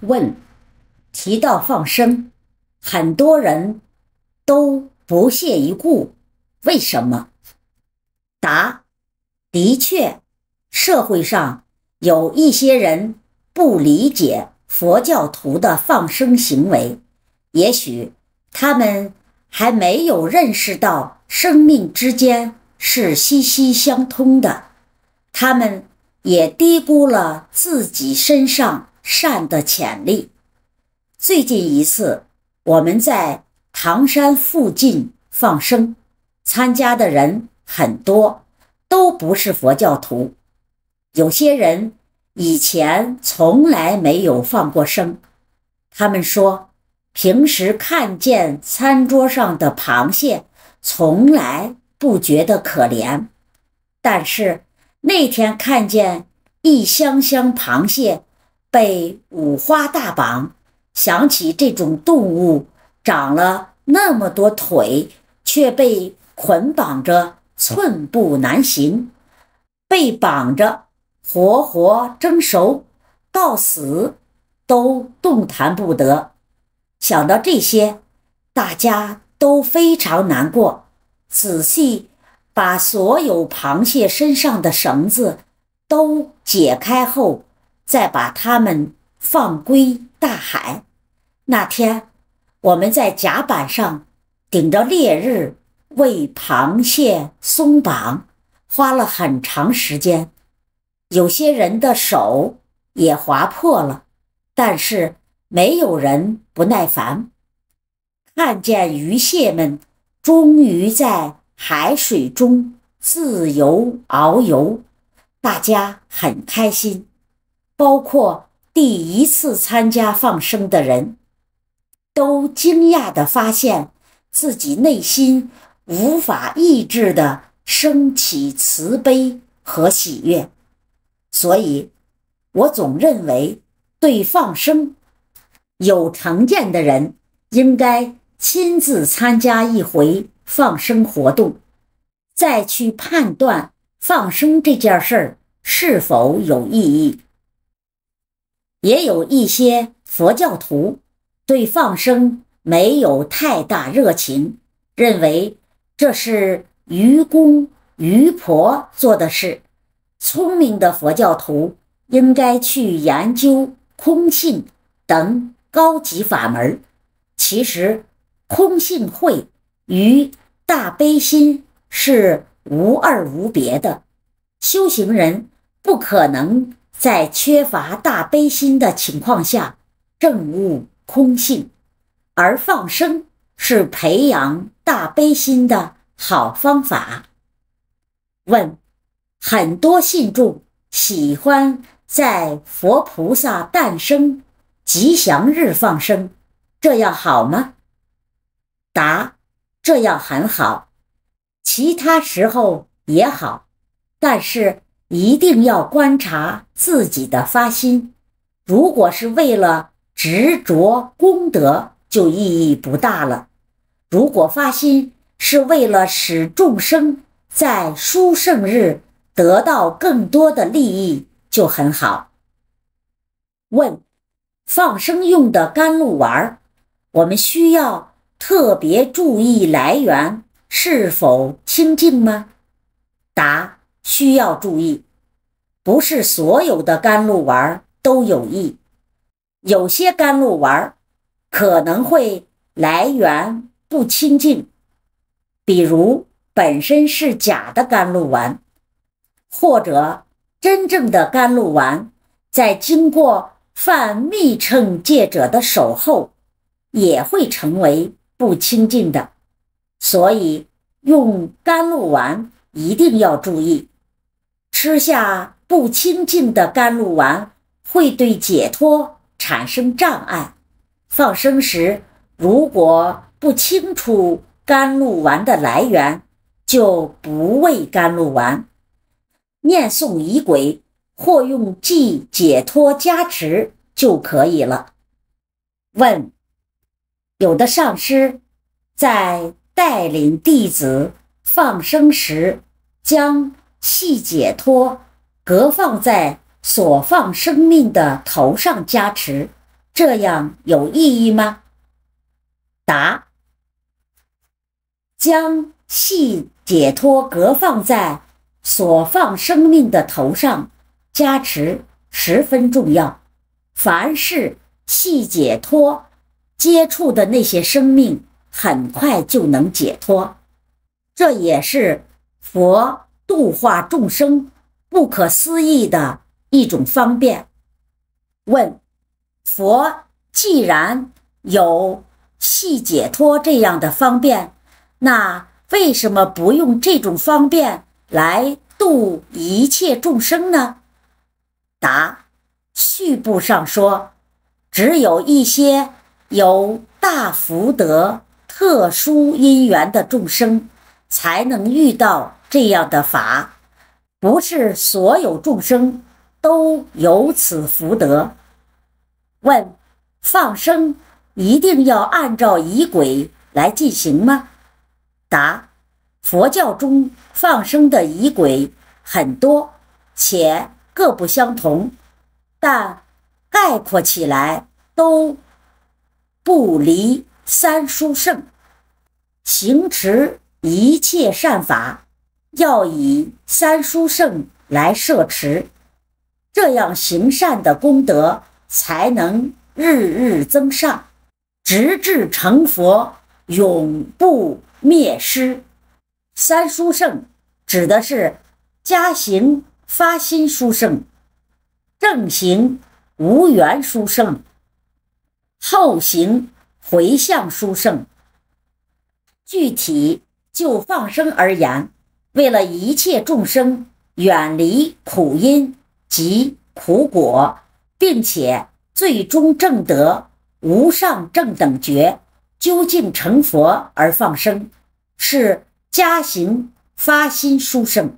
问，提到放生，很多人都不屑一顾，为什么？答：的确，社会上有一些人不理解佛教徒的放生行为，也许他们还没有认识到生命之间是息息相通的，他们也低估了自己身上。善的潜力。最近一次我们在唐山附近放生，参加的人很多，都不是佛教徒。有些人以前从来没有放过生，他们说平时看见餐桌上的螃蟹，从来不觉得可怜，但是那天看见一箱箱螃蟹。被五花大绑，想起这种动物长了那么多腿，却被捆绑着寸步难行；被绑着活活蒸熟，到死都动弹不得。想到这些，大家都非常难过。仔细把所有螃蟹身上的绳子都解开后。再把它们放归大海。那天，我们在甲板上顶着烈日为螃蟹松绑，花了很长时间，有些人的手也划破了，但是没有人不耐烦。看见鱼蟹们终于在海水中自由遨游，大家很开心。包括第一次参加放生的人，都惊讶地发现自己内心无法抑制地升起慈悲和喜悦。所以，我总认为，对放生有成见的人，应该亲自参加一回放生活动，再去判断放生这件事儿是否有意义。也有一些佛教徒对放生没有太大热情，认为这是愚公愚婆做的事。聪明的佛教徒应该去研究空性等高级法门。其实，空性会与大悲心是无二无别的，修行人不可能。在缺乏大悲心的情况下，证悟空性，而放生是培养大悲心的好方法。问：很多信众喜欢在佛菩萨诞生、吉祥日放生，这样好吗？答：这样很好，其他时候也好，但是。一定要观察自己的发心，如果是为了执着功德，就意义不大了。如果发心是为了使众生在殊胜日得到更多的利益，就很好。问：放生用的甘露丸，我们需要特别注意来源是否清净吗？答：需要注意，不是所有的甘露丸都有益，有些甘露丸可能会来源不清净，比如本身是假的甘露丸，或者真正的甘露丸在经过犯密乘戒者的手后，也会成为不清净的，所以用甘露丸一定要注意。吃下不清净的甘露丸，会对解脱产生障碍。放生时，如果不清楚甘露丸的来源，就不喂甘露丸，念诵仪轨或用记解脱加持就可以了。问：有的上师在带领弟子放生时，将。气解脱隔放在所放生命的头上加持，这样有意义吗？答：将气解脱隔放在所放生命的头上加持十分重要。凡是气解脱接触的那些生命，很快就能解脱。这也是佛。度化众生，不可思议的一种方便。问：佛既然有细解脱这样的方便，那为什么不用这种方便来度一切众生呢？答：序部上说，只有一些有大福德、特殊因缘的众生，才能遇到。这样的法，不是所有众生都有此福德。问：放生一定要按照仪轨来进行吗？答：佛教中放生的仪轨很多，且各不相同，但概括起来都不离三殊胜，行持一切善法。要以三书圣来摄持，这样行善的功德才能日日增上，直至成佛，永不灭失。三书圣指的是加行发心书圣、正行无缘书圣、后行回向书圣。具体就放生而言。为了一切众生远离苦因及苦果，并且最终证得无上正等觉，究竟成佛而放生，是家行发心殊胜，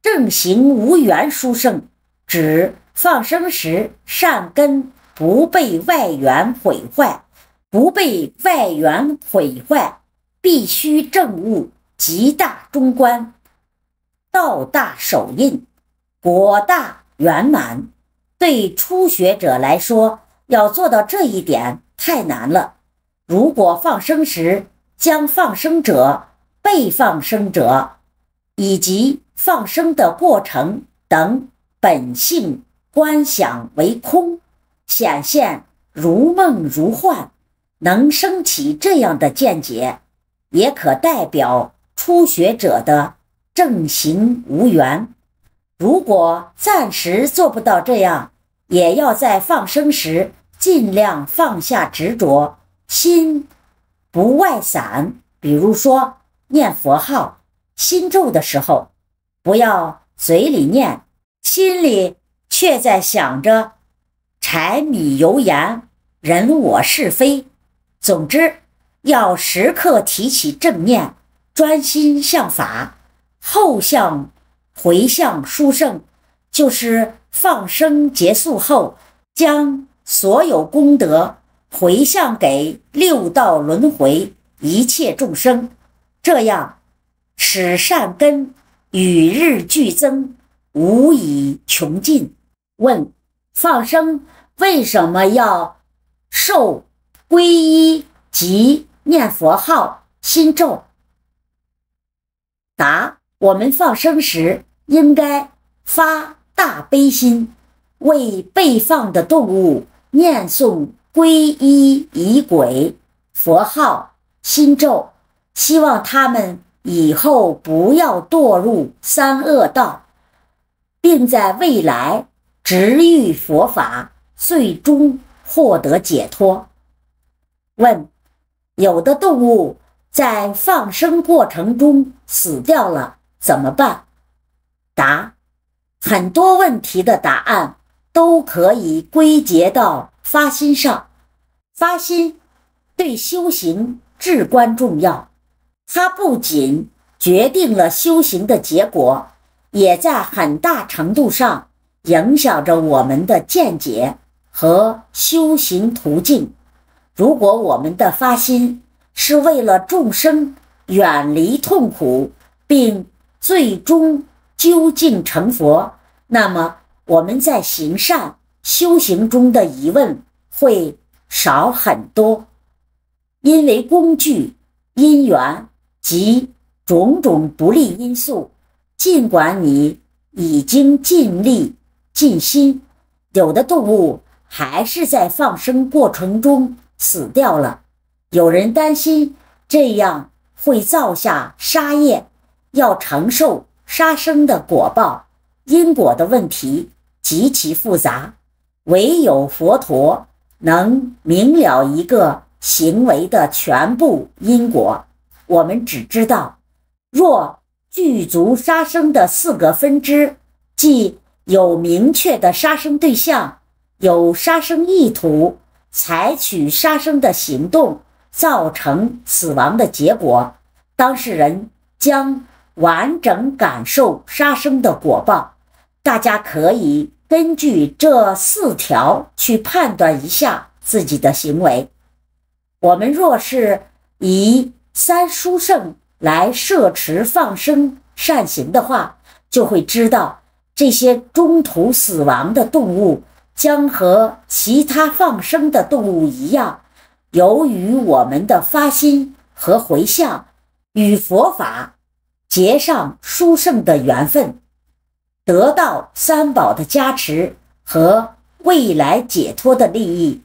正行无缘殊胜，指放生时善根不被外缘毁坏，不被外缘毁坏，必须证悟极大中观。道大手印果大圆满，对初学者来说要做到这一点太难了。如果放生时将放生者、被放生者以及放生的过程等本性观想为空，显现如梦如幻，能升起这样的见解，也可代表初学者的。正行无缘，如果暂时做不到这样，也要在放生时尽量放下执着心，不外散。比如说念佛号、心咒的时候，不要嘴里念，心里却在想着柴米油盐、人我是非。总之，要时刻提起正念，专心向法。后向回向殊胜，就是放生结束后，将所有功德回向给六道轮回一切众生，这样使善根与日俱增，无以穷尽。问：放生为什么要受皈依及念佛号心咒？答。我们放生时应该发大悲心，为被放的动物念诵皈依仪轨、佛号、心咒，希望他们以后不要堕入三恶道，并在未来直遇佛法，最终获得解脱。问：有的动物在放生过程中死掉了。怎么办？答：很多问题的答案都可以归结到发心上。发心对修行至关重要，它不仅决定了修行的结果，也在很大程度上影响着我们的见解和修行途径。如果我们的发心是为了众生远离痛苦，并最终究竟成佛，那么我们在行善修行中的疑问会少很多。因为工具、因缘及种种不利因素，尽管你已经尽力尽心，有的动物还是在放生过程中死掉了。有人担心这样会造下杀业。要承受杀生的果报，因果的问题极其复杂，唯有佛陀能明了一个行为的全部因果。我们只知道，若具足杀生的四个分支，即有明确的杀生对象，有杀生意图，采取杀生的行动，造成死亡的结果，当事人将。完整感受杀生的果报，大家可以根据这四条去判断一下自己的行为。我们若是以三殊胜来摄持放生善行的话，就会知道这些中途死亡的动物将和其他放生的动物一样，由于我们的发心和回向与佛法。结上殊胜的缘分，得到三宝的加持和未来解脱的利益。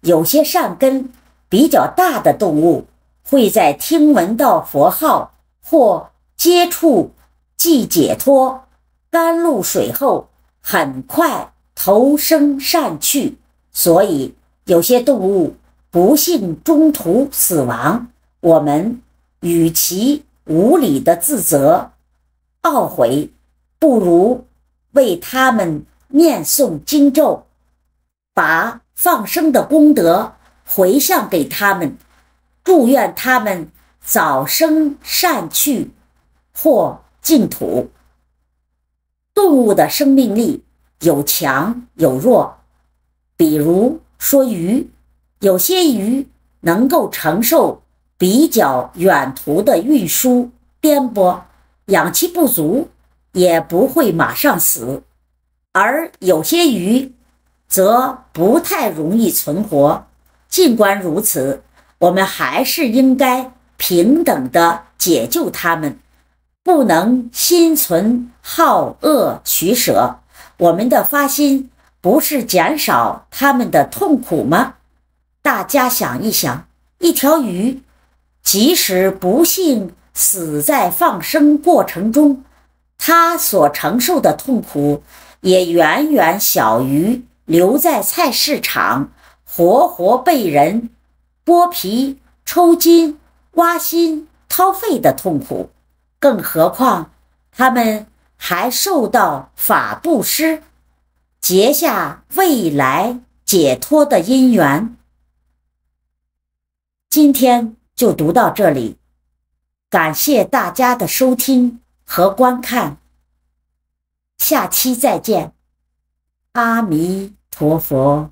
有些善根比较大的动物，会在听闻到佛号或接触即解脱甘露水后，很快投生善趣。所以有些动物不幸中途死亡，我们与其。无理的自责、懊悔，不如为他们念诵经咒，把放生的功德回向给他们，祝愿他们早生善去或净土。动物的生命力有强有弱，比如说鱼，有些鱼能够承受。比较远途的运输颠簸，氧气不足也不会马上死，而有些鱼则不太容易存活。尽管如此，我们还是应该平等的解救它们，不能心存好恶取舍。我们的发心不是减少它们的痛苦吗？大家想一想，一条鱼。即使不幸死在放生过程中，他所承受的痛苦也远远小于留在菜市场活活被人剥皮、抽筋、挖心、掏肺的痛苦。更何况，他们还受到法布施，结下未来解脱的因缘。今天。就读到这里，感谢大家的收听和观看，下期再见，阿弥陀佛。